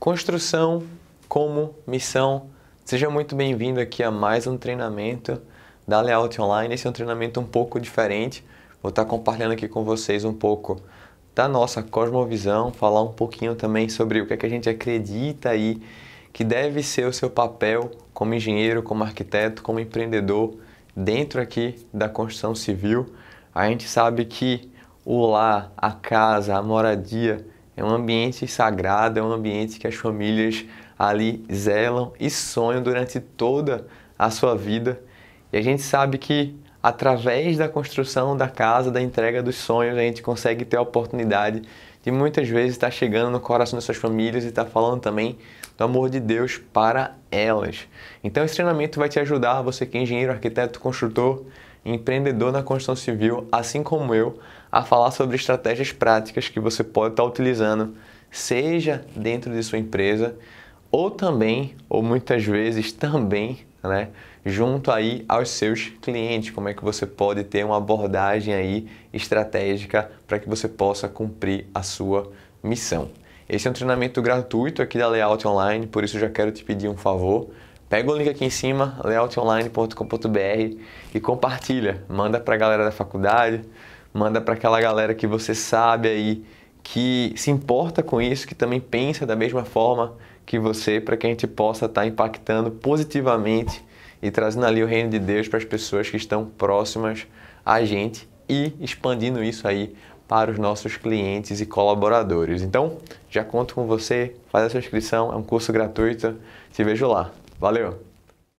Construção como missão. Seja muito bem-vindo aqui a mais um treinamento da Layout Online. Esse é um treinamento um pouco diferente. Vou estar compartilhando aqui com vocês um pouco da nossa cosmovisão, falar um pouquinho também sobre o que, é que a gente acredita aí que deve ser o seu papel como engenheiro, como arquiteto, como empreendedor dentro aqui da construção civil. A gente sabe que o lar, a casa, a moradia é um ambiente sagrado, é um ambiente que as famílias ali zelam e sonham durante toda a sua vida. E a gente sabe que através da construção da casa, da entrega dos sonhos, a gente consegue ter a oportunidade de muitas vezes estar chegando no coração dessas famílias e estar falando também do amor de Deus para elas. Então esse treinamento vai te ajudar, você que é engenheiro, arquiteto, construtor, empreendedor na construção civil, assim como eu, a falar sobre estratégias práticas que você pode estar utilizando, seja dentro de sua empresa ou também, ou muitas vezes também, né, junto aí aos seus clientes, como é que você pode ter uma abordagem aí estratégica para que você possa cumprir a sua missão. Esse é um treinamento gratuito aqui da Layout Online, por isso já quero te pedir um favor Pega o link aqui em cima, layoutonline.com.br e compartilha. Manda para a galera da faculdade, manda para aquela galera que você sabe aí que se importa com isso, que também pensa da mesma forma que você, para que a gente possa estar tá impactando positivamente e trazendo ali o reino de Deus para as pessoas que estão próximas a gente e expandindo isso aí para os nossos clientes e colaboradores. Então, já conto com você, faz a sua inscrição, é um curso gratuito. Te vejo lá. Valeu!